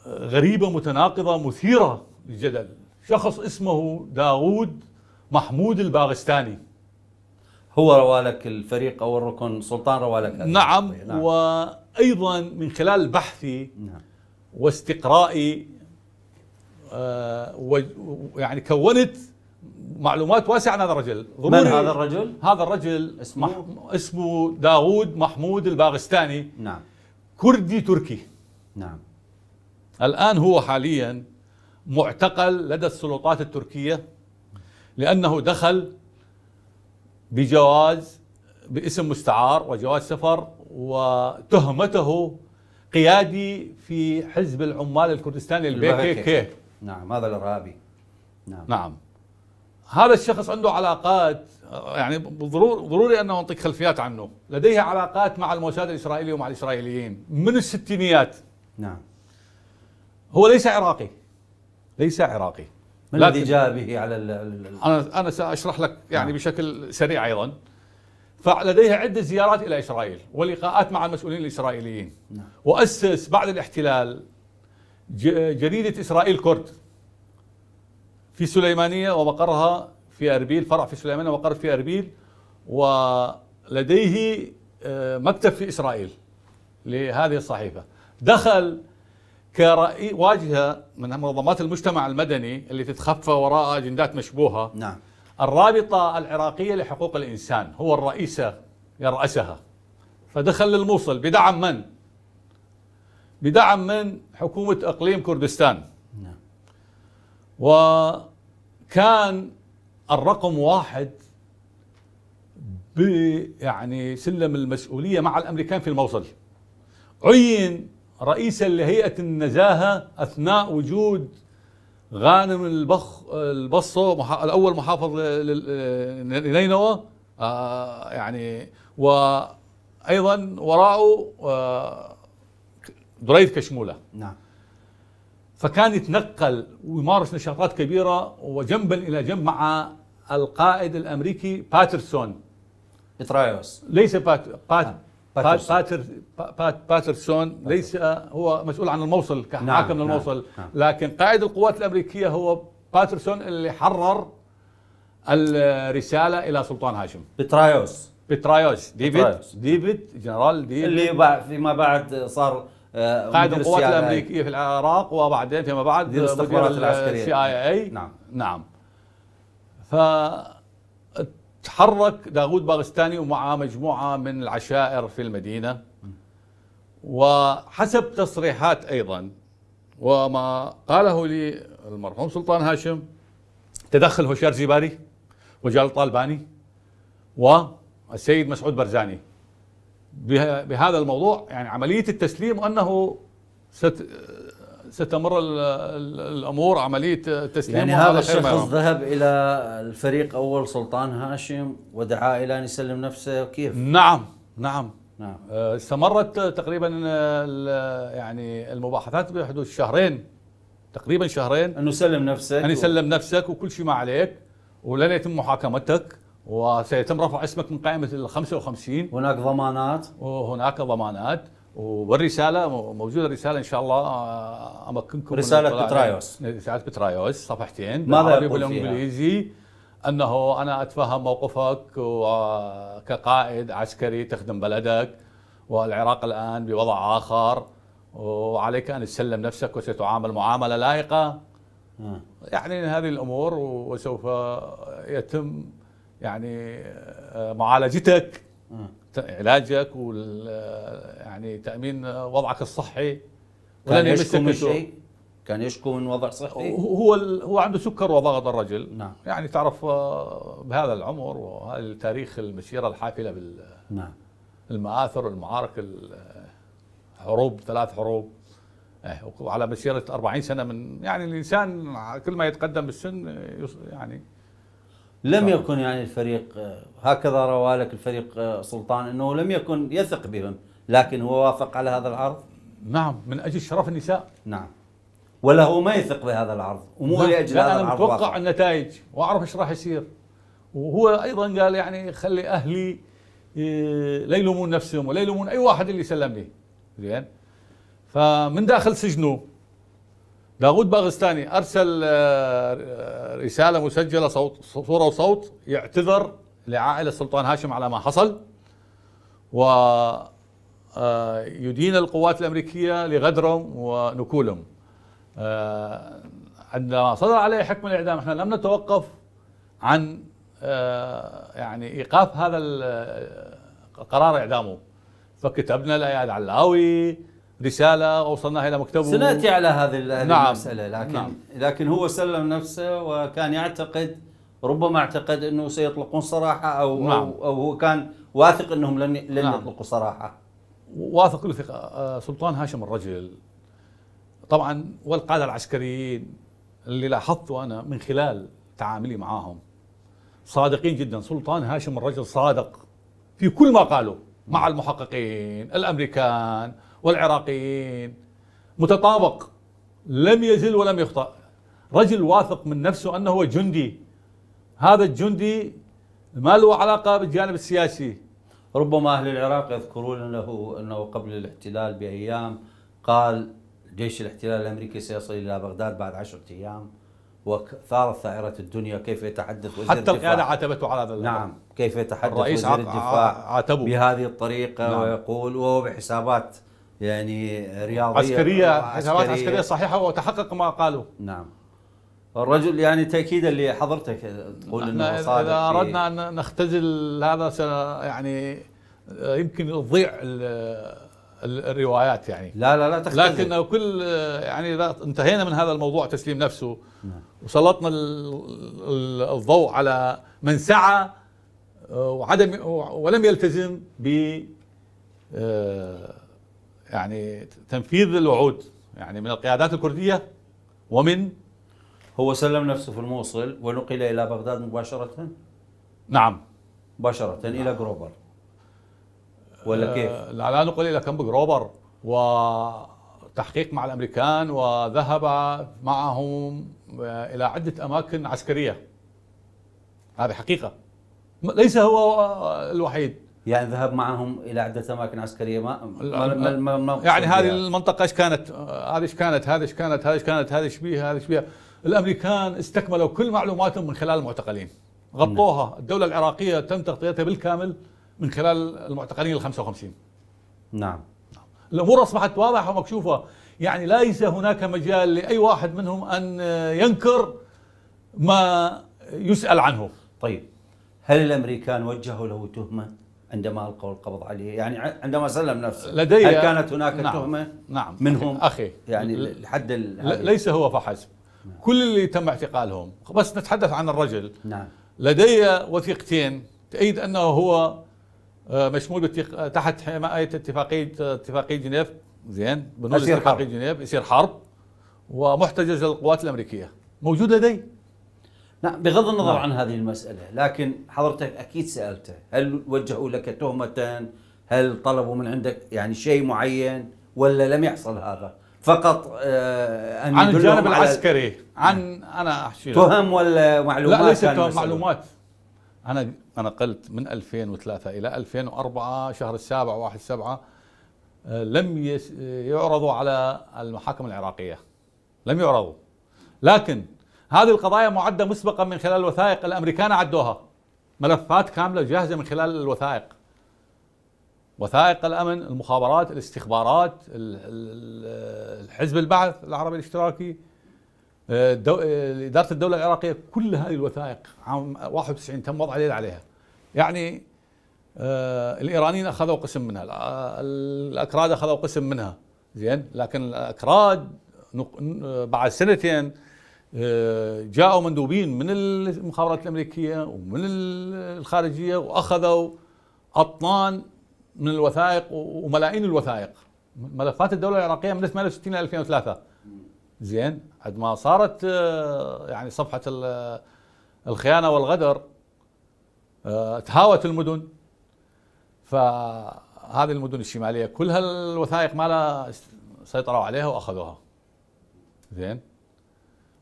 S2: غريبة متناقضة مثيرة للجدل شخص اسمه داوود محمود الباغستاني هو روالك الفريق أو الركن سلطان روالك نعم, طيب، نعم وأيضا من خلال بحثي نعم. واستقرائي آه يعني كونت معلومات واسعة عن هذا الرجل من هذا الرجل؟ هذا الرجل اسمه مح... اسمه داوود محمود الباغستاني نعم كردي تركي نعم الآن هو حاليا معتقل لدى السلطات التركية لأنه دخل بجواز باسم مستعار وجواز سفر وتهمته قيادي في حزب العمال الكردستاني البي كي نعم هذا الارهابي نعم نعم هذا الشخص عنده علاقات يعني ضروري انه اعطيك خلفيات عنه، لديه علاقات مع الموساد الاسرائيلي ومع الاسرائيليين من الستينيات. نعم. هو ليس عراقي. ليس عراقي. ما الذي جاء به على ال انا انا ساشرح لك يعني نعم. بشكل سريع ايضا. فلديه عده زيارات الى اسرائيل ولقاءات مع المسؤولين الاسرائيليين. نعم. واسس بعد الاحتلال جريده اسرائيل كرد في سليمانية ومقرها في أربيل فرع في سليمانية ومقر في أربيل ولديه آه، مكتب في إسرائيل لهذه الصحيفة دخل كرأي واجهة من منظمات المجتمع المدني اللي تتخفى وراء أجندات مشبوهة نعم الرابطة العراقية لحقوق الإنسان هو الرئيسة يرأسها فدخل للموصل بدعم من؟ بدعم من حكومة أقليم كردستان وكان الرقم واحد يعني سلم المسؤولية مع الأمريكان في الموصل عين رئيسا لهيئة النزاهة أثناء وجود غانم البخ البصو الأول محافظ لنينوى آه، يعني وأيضا وراءه آه، دريد كشمولة نعم فكان يتنقل ويمارس نشاطات كبيرة وجنبا إلى جنب مع القائد الأمريكي باترسون إترايوس ليس بات نعم. بات آه. باترسون. باتر بات باترسون ليس هو مسؤول عن الموصل نعم، كحاكم نعم. الموصل نعم. لكن قائد القوات الأمريكية هو باترسون اللي حرر الرسالة إلى سلطان هاشم بترايوس بترايوس ديفيد بترايوس. ديفيد جنرال ديفيد اللي فيما بعد صار قائد آه، القوات الامريكيه في العراق وبعدين فيما بعد مدير الاستخبارات العسكريه سي اي اي نعم نعم ف تحرك داوود باغستاني ومعه مجموعه من العشائر في المدينه وحسب تصريحات ايضا وما قاله لي المرحوم سلطان هاشم تدخل هوشير زيباري وجال طالباني والسيد مسعود برزاني بهذا الموضوع يعني عملية التسليم أنه ست ستمر الامور عمليه تسليم يعني هذا الشخص ذهب الى الفريق اول سلطان هاشم ودعا الى ان يسلم نفسه كيف؟ نعم نعم نعم آه، استمرت تقريبا يعني المباحثات بحدود شهرين تقريبا شهرين انه سلم نفسك ان سلم نفسك وكل شيء ما عليك ولن يتم محاكمتك وسيتم رفع اسمك من قائمه ال 55 هناك ضمانات وهناك ضمانات والرساله موجوده الرساله ان شاء الله آه، امكنكم رساله بترايوس رساله بترايوس صفحتين ماذا يقول بالانجليزي انه انا اتفهم موقفك كقائد عسكري تخدم بلدك والعراق الان بوضع اخر وعليك ان تسلم نفسك وستعامل معامله لائقه آه. يعني هذه الامور وسوف يتم يعني آه، معالجتك علاجك وال يعني تامين وضعك الصحي كان يشكو من شيء كان يشكو من وضع صحي هو هو عنده سكر وضغط الرجل نعم. يعني تعرف آه، بهذا العمر وهذا التاريخ المسيره الحافله بال نعم المآثر والمعارك الحروب ثلاث حروب إيه، وعلى مسيره 40 سنه من يعني الانسان كل ما يتقدم بالسن يعني لم صحيح.
S1: نعم. يكن يعني الفريق آه، هكذا روالك الفريق آه، سلطان انه لم يكن يثق بهم لكن هو وافق على هذا العرض نعم من اجل شرف النساء نعم ولا هو
S2: ما يثق بهذا العرض ومو نعم، لاجل هذا أنا العرض انا متوقع النتائج واعرف ايش راح يصير وهو ايضا قال يعني خلي اهلي آه، لا يلومون نفسهم ولا يلومون اي واحد اللي سلم لي زين فمن داخل سجنه داوود باغستاني ارسل آه، آه، رساله مسجله صوت صوره وصوت يعتذر لعائله السلطان هاشم على ما حصل و آه، يدين القوات الامريكيه لغدرهم ونكولهم عندما صدر عليه حكم الاعدام احنا لم نتوقف عن يعني ايقاف هذا قرار اعدامه فكتبنا لاياد علاوي رساله اوصلناها الى مكتبه سناتي على هذه نعم. المساله لكن نعم. لكن هو سلم نفسه
S1: وكان يعتقد
S2: ربما اعتقد
S1: انه سيطلقون صراحه او نعم. او, أو هو كان واثق انهم لن لن نعم. يطلقوا صراحه
S2: واثق الثقه آه، سلطان هاشم الرجل طبعا والقاده العسكريين اللي لاحظته انا من خلال تعاملي معاهم صادقين جدا سلطان هاشم الرجل صادق في كل ما قالوا مع المحققين الامريكان والعراقيين متطابق لم يزل ولم يخطأ رجل واثق من نفسه أنه هو جندي هذا الجندي ما له علاقة بالجانب السياسي ربما أهل العراق يذكرون
S1: له أنه قبل الاحتلال بأيام قال جيش الاحتلال الأمريكي سيصل إلى بغداد بعد عشرة أيام وثارت ثائرة الدنيا كيف يتحدث وزير حتى القيادة عاتبته على هذا نعم كيف يتحدث وزير الدفاع عاتبه بهذه الطريقة نعم. ويقول وهو بحسابات يعني رياضيه عسكريه حسابات عسكريه, عسكرية
S2: صحيحه وتحقق ما قالوا
S1: نعم الرجل يعني تاكيدا لحضرتك تقول انه صادق اذا اردنا
S2: ان نختزل هذا يعني يمكن تضيع الروايات يعني لا لا لا تختزل لكن كل يعني اذا انتهينا من هذا الموضوع تسليم نفسه نعم. وسلطنا الضوء على من سعى آه، وعدم ولم يلتزم ب آه، يعني تنفيذ الوعود يعني من القيادات الكردية
S1: ومن هو سلم نفسه في الموصل ونقل إلى بغداد مباشرة؟
S2: نعم مباشرة نعم. إلى جروبر ولا آه، كيف؟ لا لا نقل إلى كامب جروبر وتحقيق مع الأمريكان وذهب معهم آه، إلى عدة أماكن عسكرية هذه حقيقة ليس هو آه، الوحيد يعني ذهب معهم الى عده اماكن عسكريه ما, ما, ما, ما يعني هذه المنطقه ايش كانت؟ هذه ايش كانت؟ هذه ايش كانت؟ هذه ايش كانت؟ هذه ايش بيها؟ هذه ايش بيها؟ الامريكان استكملوا كل معلوماتهم من خلال المعتقلين. غطوها، نعم. الدوله العراقيه تم تغطيتها بالكامل من خلال المعتقلين ال 55. نعم. الامور اصبحت واضحه ومكشوفه، يعني ليس هناك مجال لاي واحد منهم ان ينكر ما يسال عنه.
S1: طيب، هل الامريكان وجهوا له تهمه؟ عندما القوا القبض عليه يعني عندما سلم
S2: نفسه لدي هل كانت هناك نعم تهمه نعم منهم اخي يعني لحد ليس هو فحسب نعم كل اللي تم اعتقالهم بس نتحدث عن الرجل نعم لدي وثيقتين تأيد انه هو آه، مشمول تحت حمايه اتفاقيه اتفاقيه جنيف زين بنود اتفاقيه جنيف يصير حرب ومحتجز للقوات الامريكيه موجود لدي نعم بغض النظر لا. نعم. عن هذه المسألة
S1: لكن حضرتك أكيد سألته هل وجهوا لك تهمة هل طلبوا من عندك يعني شيء معين ولا لم يحصل هذا فقط
S2: آه أن عن الجانب العسكري عن نعم. أنا أحكي تهم ولا معلومات لا ليست تهم معلومات أنا أنا قلت من 2003 إلى 2004 شهر السابع واحد سبعة آه، لم آه، يعرضوا على المحاكم العراقية لم يعرضوا لكن هذه القضايا معدة مسبقا من خلال الوثائق الأمريكان عدوها ملفات كاملة جاهزة من خلال الوثائق وثائق الأمن المخابرات الاستخبارات الحزب البعث العربي الاشتراكي آه، آه، إدارة الدولة العراقية كل هذه الوثائق عام 91 تم وضع يد عليها يعني آه، الإيرانيين أخذوا قسم منها الأكراد أخذوا قسم منها زين لكن الأكراد بعد سنتين جاءوا مندوبين من المخابرات الامريكيه ومن الخارجيه واخذوا اطنان من الوثائق وملايين الوثائق ملفات الدوله العراقيه من 68 الى 2003 زين عد ما صارت آه، يعني صفحه الخيانه والغدر آه، تهاوت المدن فهذه المدن الشماليه كلها الوثائق ما سيطروا عليها واخذوها زين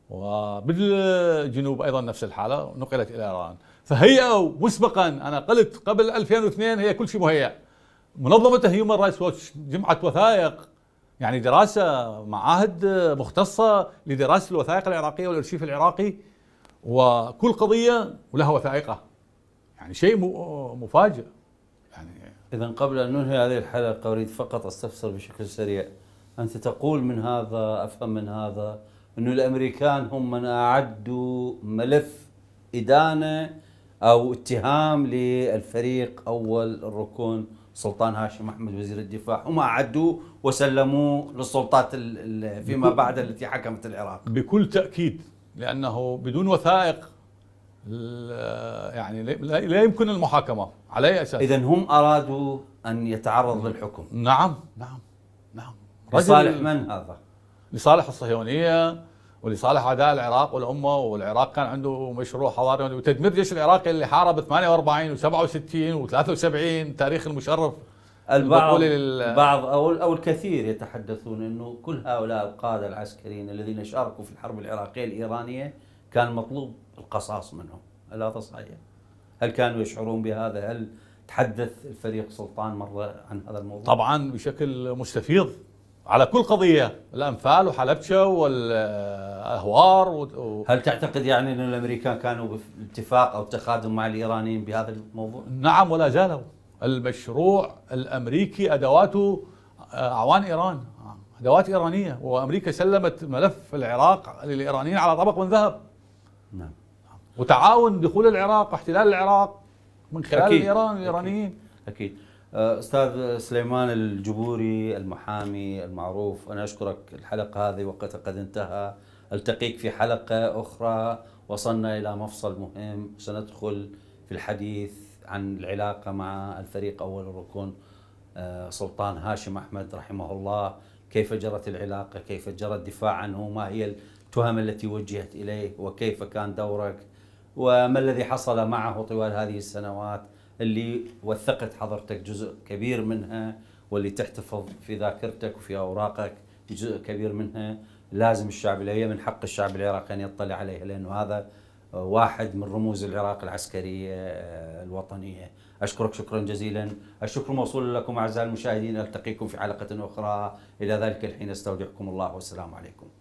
S2: وبالجنوب ايضا نفس الحاله نقلت الى ايران فهيئوا مسبقا انا قلت قبل 2002 هي كل شيء مهيأ منظمه هيومن رايتس واتش جمعت وثائق يعني دراسه معاهد مختصه لدراسه الوثائق العراقيه والارشيف العراقي وكل قضيه ولها وثائقها يعني شيء مفاجئ يعني اذا قبل ان ننهي هذه الحلقه
S1: اريد فقط استفسر بشكل سريع انت تقول من هذا افهم من هذا انه الامريكان هم من اعدوا ملف ادانه او اتهام للفريق اول الركن سلطان هاشم احمد وزير الدفاع هم اعدوه وسلموه للسلطات فيما بعد التي حكمت العراق
S2: بكل تاكيد لانه بدون وثائق يعني لا يمكن المحاكمه على اي اساس اذا هم ارادوا ان يتعرض للحكم نعم نعم نعم لصالح من هذا؟ لصالح الصهيونيه ولصالح اعداء العراق والأمة والعراق كان عنده مشروع حضاري وتدمير الجيش العراقي اللي حارب 48 و67 و73 تاريخ المشرف البعض البعض
S1: او او الكثير يتحدثون انه كل هؤلاء القاده العسكريين الذين شاركوا في الحرب العراقيه الايرانيه كان مطلوب القصاص منهم، الا تصحيح؟
S2: هل كانوا يشعرون بهذا؟ هل تحدث الفريق سلطان مره عن هذا الموضوع؟ طبعا بشكل مستفيض على كل قضيه الانفال وحلبشه والاهوار و... هل تعتقد يعني ان الامريكان كانوا باتفاق او تخادم مع الايرانيين بهذا الموضوع؟ نعم ولا زالوا المشروع الامريكي ادواته آه، اعوان ايران ادوات ايرانيه وامريكا سلمت ملف العراق للايرانيين على طبق من ذهب نعم وتعاون دخول العراق واحتلال العراق من خلال أكيد. الايران الايرانيين
S1: اكيد, أكيد. آه، استاذ سليمان الجبوري المحامي المعروف انا اشكرك الحلقه هذه وقتها قد انتهى التقيك في حلقه اخرى وصلنا الى مفصل مهم سندخل في الحديث عن العلاقه مع الفريق اول الركون آه، سلطان هاشم احمد رحمه الله كيف جرت العلاقه كيف جرى الدفاع عنه ما هي التهم التي وجهت اليه وكيف كان دورك وما الذي حصل معه طوال هذه السنوات اللي وثقت حضرتك جزء كبير منها واللي تحتفظ في ذاكرتك وفي اوراقك جزء كبير منها لازم الشعب هي من حق الشعب العراقي ان يطلع عليها لانه هذا واحد من رموز العراق العسكريه آه، الوطنيه. اشكرك شكرا جزيلا، الشكر موصول لكم اعزائي المشاهدين التقيكم في حلقه اخرى، الى ذلك الحين استودعكم الله والسلام عليكم.